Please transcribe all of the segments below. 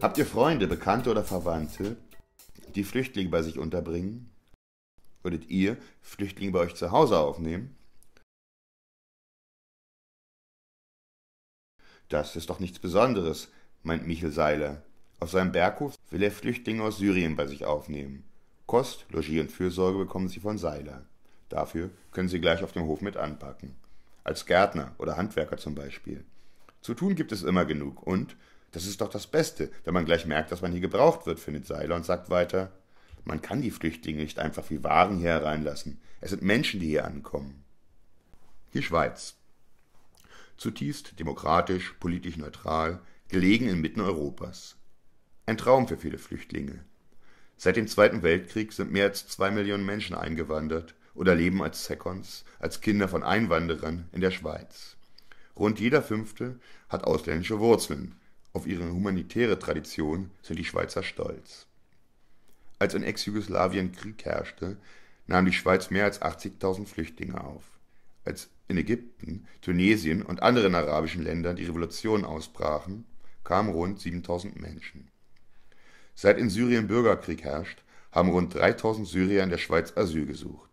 Habt ihr Freunde, Bekannte oder Verwandte, die Flüchtlinge bei sich unterbringen? Würdet ihr Flüchtlinge bei euch zu Hause aufnehmen? Das ist doch nichts Besonderes, meint Michel Seiler. Auf seinem Berghof will er Flüchtlinge aus Syrien bei sich aufnehmen. Kost, Logis und Fürsorge bekommen sie von Seiler. Dafür können sie gleich auf dem Hof mit anpacken. Als Gärtner oder Handwerker zum Beispiel. Zu tun gibt es immer genug und das ist doch das Beste, wenn man gleich merkt, dass man hier gebraucht wird, findet Seiler und sagt weiter. Man kann die Flüchtlinge nicht einfach wie Waren hier hereinlassen. Es sind Menschen, die hier ankommen. Die Schweiz. Zutiefst demokratisch, politisch neutral, gelegen inmitten Europas. Ein Traum für viele Flüchtlinge. Seit dem Zweiten Weltkrieg sind mehr als zwei Millionen Menschen eingewandert oder leben als Seconds, als Kinder von Einwanderern in der Schweiz. Rund jeder Fünfte hat ausländische Wurzeln, auf ihre humanitäre Tradition sind die Schweizer stolz. Als in Ex-Jugoslawien Krieg herrschte, nahm die Schweiz mehr als 80.000 Flüchtlinge auf. Als in Ägypten, Tunesien und anderen arabischen Ländern die Revolutionen ausbrachen, kamen rund 7.000 Menschen. Seit in Syrien Bürgerkrieg herrscht, haben rund 3.000 Syrier in der Schweiz Asyl gesucht.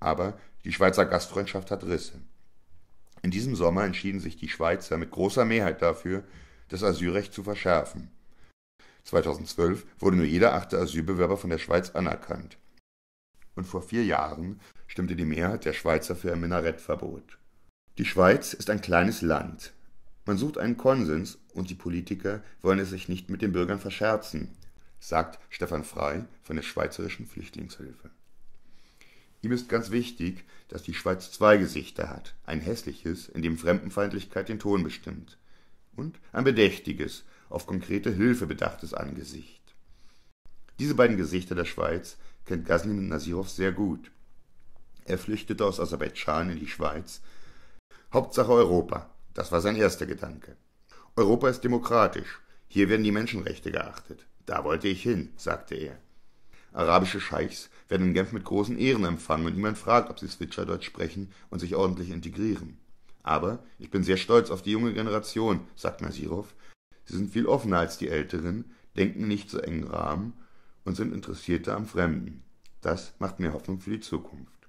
Aber die Schweizer Gastfreundschaft hat Risse in diesem Sommer entschieden sich die Schweizer mit großer Mehrheit dafür, das Asylrecht zu verschärfen. 2012 wurde nur jeder achte Asylbewerber von der Schweiz anerkannt. Und vor vier Jahren stimmte die Mehrheit der Schweizer für ein Minarettverbot. Die Schweiz ist ein kleines Land. Man sucht einen Konsens und die Politiker wollen es sich nicht mit den Bürgern verscherzen, sagt Stefan Frey von der Schweizerischen Flüchtlingshilfe. Ihm ist ganz wichtig, dass die Schweiz zwei Gesichter hat, ein hässliches, in dem Fremdenfeindlichkeit den Ton bestimmt, und ein bedächtiges, auf konkrete Hilfe bedachtes Angesicht. Diese beiden Gesichter der Schweiz kennt Ghazni Nasirov sehr gut. Er flüchtete aus Aserbaidschan in die Schweiz. Hauptsache Europa, das war sein erster Gedanke. Europa ist demokratisch, hier werden die Menschenrechte geachtet. Da wollte ich hin, sagte er. Arabische Scheichs werden in Genf mit großen Ehren empfangen wenn niemand fragt, ob sie Switcherdeutsch sprechen und sich ordentlich integrieren. Aber ich bin sehr stolz auf die junge Generation, sagt Nasirow. Sie sind viel offener als die Älteren, denken nicht so engen Rahmen und sind interessierter am Fremden. Das macht mir Hoffnung für die Zukunft.